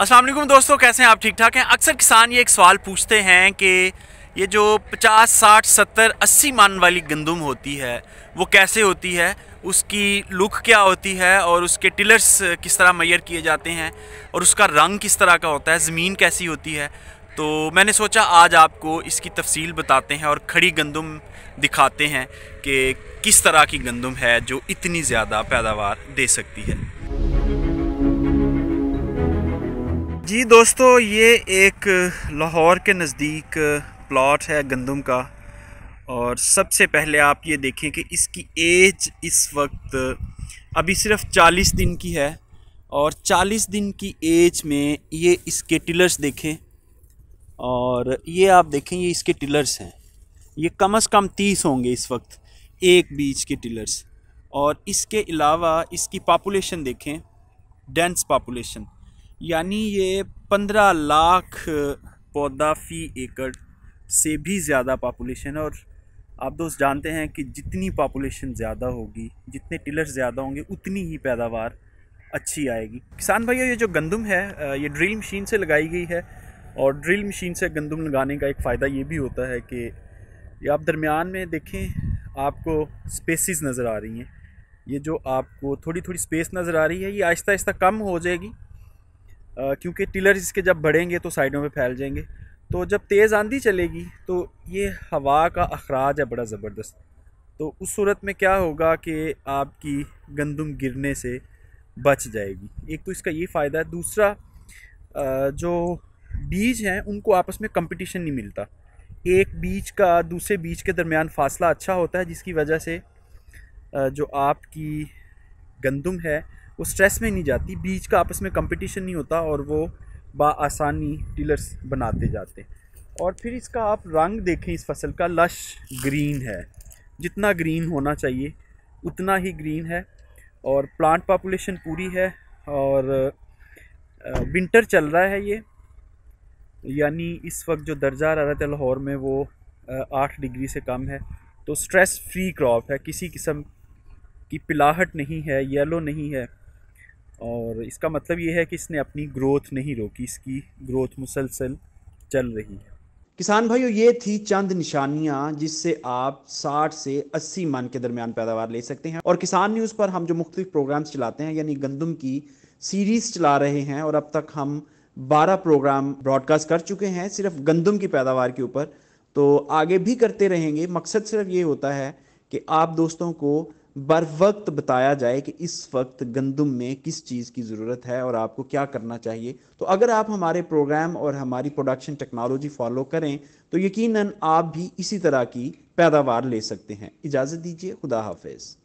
असलम दोस्तों कैसे हैं आप ठीक ठाक हैं अक्सर किसान ये एक सवाल पूछते हैं कि ये जो 50, 60, 70, 80 मान वाली गंदम होती है वो कैसे होती है उसकी लुक क्या होती है और उसके टिलर्स किस तरह मैयर किए जाते हैं और उसका रंग किस तरह का होता है ज़मीन कैसी होती है तो मैंने सोचा आज आपको इसकी तफसील बताते हैं और खड़ी गंदम दिखाते हैं कि किस तरह की गंदम है जो इतनी ज़्यादा पैदावार दे सकती है जी दोस्तों ये एक लाहौर के नज़दीक प्लॉट है गंदम का और सबसे पहले आप ये देखें कि इसकी एज इस वक्त अभी सिर्फ 40 दिन की है और 40 दिन की एज में ये इसके टिलर्स देखें और ये आप देखें ये इसके टिलर्स हैं ये कम अज़ कम तीस होंगे इस वक्त एक बीच के टिलर्स और इसके अलावा इसकी पापुलेशन देखें डेंस पापुलेशन यानी ये पंद्रह लाख पौधा फ़ी एकड़ से भी ज़्यादा पापुलेशन और आप दोस्त जानते हैं कि जितनी पापुलेशन ज़्यादा होगी जितने टिलर्स ज़्यादा होंगे उतनी ही पैदावार अच्छी आएगी किसान भाइयों ये जो गंदम है ये ड्रिल मशीन से लगाई गई है और ड्रिल मशीन से गंदम लगाने का एक फ़ायदा ये भी होता है कि आप दरमियान में देखें आपको स्पेसिस नज़र आ रही हैं ये जो आपको थोड़ी थोड़ी स्पेस नज़र आ रही है ये आहिस्ता आहिस्ता कम हो जाएगी क्योंकि टिलर इसके जब बढ़ेंगे तो साइडों पे फैल जाएंगे तो जब तेज़ आंधी चलेगी तो ये हवा का अखराज है बड़ा ज़बरदस्त तो उस सूरत में क्या होगा कि आपकी गंदम गिरने से बच जाएगी एक तो इसका ये फ़ायदा है दूसरा जो बीज हैं उनको आपस में कंपटीशन नहीं मिलता एक बीज का दूसरे बीज के दरमियान फ़ासला अच्छा होता है जिसकी वजह से जो आपकी गंदम है वो स्ट्रेस में नहीं जाती बीच का आपस में कंपटीशन नहीं होता और वो आसानी डीलर्स बनाते जाते और फिर इसका आप रंग देखें इस फसल का लश ग्रीन है जितना ग्रीन होना चाहिए उतना ही ग्रीन है और प्लांट पॉपुलेशन पूरी है और विंटर चल रहा है ये यानी इस वक्त जो दर्जा रहा था लाहौर में वो आठ डिग्री से कम है तो स्ट्रेस फ्री क्रॉप है किसी किस्म की पिलाहट नहीं है येलो नहीं है और इसका मतलब ये है कि इसने अपनी ग्रोथ नहीं रोकी इसकी ग्रोथ मुसलसल चल रही है किसान भाइयों ये थी चंद निशानियां जिससे आप 60 से 80 मन के दरमियान पैदावार ले सकते हैं और किसान न्यूज़ पर हम जो मुख्तु प्रोग्राम्स चलाते हैं यानी गंदम की सीरीज़ चला रहे हैं और अब तक हम 12 प्रोग्राम ब्रॉडकास्ट कर चुके हैं सिर्फ गंदम की पैदावार के ऊपर तो आगे भी करते रहेंगे मकसद सिर्फ ये होता है कि आप दोस्तों को बर वक्त बताया जाए कि इस वक्त गंदम में किस चीज़ की ज़रूरत है और आपको क्या करना चाहिए तो अगर आप हमारे प्रोग्राम और हमारी प्रोडक्शन टेक्नोलॉजी फॉलो करें तो यकीनन आप भी इसी तरह की पैदावार ले सकते हैं इजाज़त दीजिए खुदा हाफिज़